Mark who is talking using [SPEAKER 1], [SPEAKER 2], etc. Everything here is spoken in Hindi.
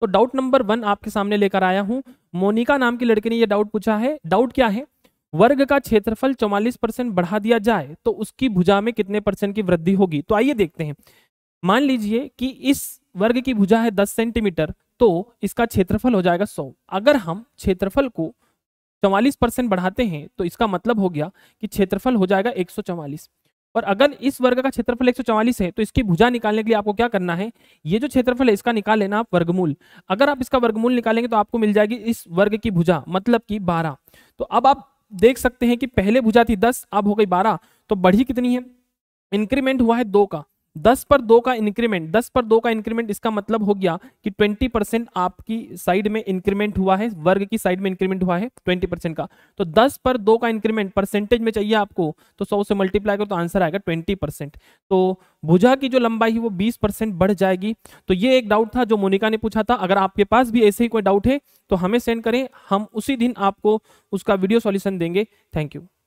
[SPEAKER 1] तो डाउट नंबर वन आपके सामने लेकर आया हूं मोनिका नाम की लड़की ने यह डाउट पूछा है डाउट क्या है वर्ग का क्षेत्रफल चौवालीस परसेंट बढ़ा दिया जाए तो उसकी भुजा में कितने परसेंट की वृद्धि होगी तो आइए देखते हैं मान लीजिए कि इस वर्ग की भुजा है दस सेंटीमीटर तो इसका क्षेत्रफल हो जाएगा सौ अगर हम क्षेत्रफल को चौवालीस परसेंट बढ़ाते हैं तो इसका मतलब हो गया कि क्षेत्रफल हो जाएगा एक सौ चौवालीस और अगर इस वर्ग का क्षेत्रफल एक है तो इसकी भुजा निकालने के लिए आपको क्या करना है ये जो क्षेत्रफल है इसका निकाल लेना आप वर्गमूल अगर आप इसका वर्गमूल निकालेंगे तो आपको मिल जाएगी इस वर्ग की भुजा मतलब कि बारह तो अब आप देख सकते हैं कि पहले भुजा थी दस अब हो गई बारह तो बढ़ी कितनी है इंक्रीमेंट हुआ है दो का दस पर दो का इंक्रीमेंट दस पर दो का इंक्रीमेंट इसका मतलब हो गया कि ट्वेंटी परसेंट आपकी साइड में इंक्रीमेंट हुआ है वर्ग की साइड में इंक्रीमेंट हुआ है ट्वेंटी परसेंट का तो दस पर दो का इंक्रीमेंट परसेंटेज में चाहिए आपको तो सौ से मल्टीप्लाई करो तो आंसर आएगा ट्वेंटी परसेंट तो भुजा की जो लंबाई है वो बीस परसेंट बढ़ जाएगी तो ये एक डाउट था जो मोनिका ने पूछा था अगर आपके पास भी ऐसे ही कोई डाउट है तो हमें सेंड करें हम उसी दिन आपको उसका वीडियो सॉल्यूशन देंगे थैंक यू